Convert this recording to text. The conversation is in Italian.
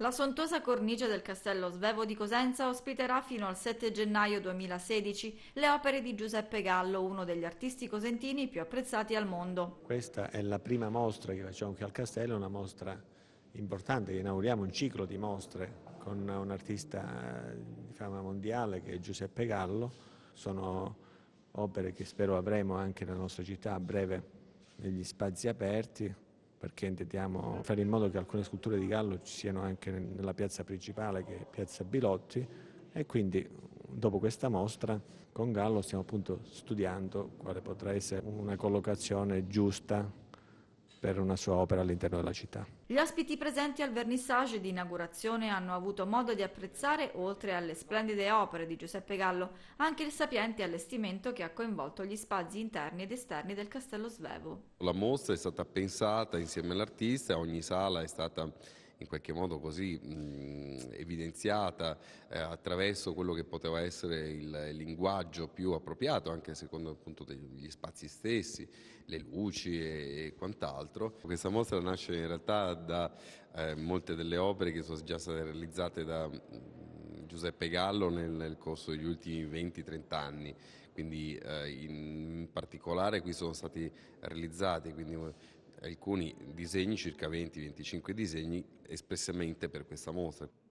La sontuosa cornice del Castello Svevo di Cosenza ospiterà fino al 7 gennaio 2016 le opere di Giuseppe Gallo, uno degli artisti cosentini più apprezzati al mondo. Questa è la prima mostra che facciamo qui al Castello, una mostra importante, inauguriamo un ciclo di mostre con un artista di fama mondiale che è Giuseppe Gallo. Sono opere che spero avremo anche nella nostra città a breve negli spazi aperti perché intendiamo fare in modo che alcune sculture di Gallo ci siano anche nella piazza principale che è piazza Bilotti e quindi dopo questa mostra con Gallo stiamo appunto studiando quale potrà essere una collocazione giusta per una sua opera all'interno della città. Gli ospiti presenti al vernissage di inaugurazione hanno avuto modo di apprezzare, oltre alle splendide opere di Giuseppe Gallo, anche il sapiente allestimento che ha coinvolto gli spazi interni ed esterni del Castello Svevo. La mostra è stata pensata insieme all'artista, ogni sala è stata in qualche modo così mh, evidenziata eh, attraverso quello che poteva essere il, linguaggio più appropriato, anche secondo appunto degli spazi stessi, le luci e, e quant'altro. Questa mostra nasce in realtà da eh, molte delle opere che sono già state realizzate da Giuseppe Gallo nel, nel corso degli ultimi 20-30 anni, quindi eh, in particolare qui sono stati realizzati quindi, alcuni disegni, circa 20-25 disegni, espressamente per questa mostra.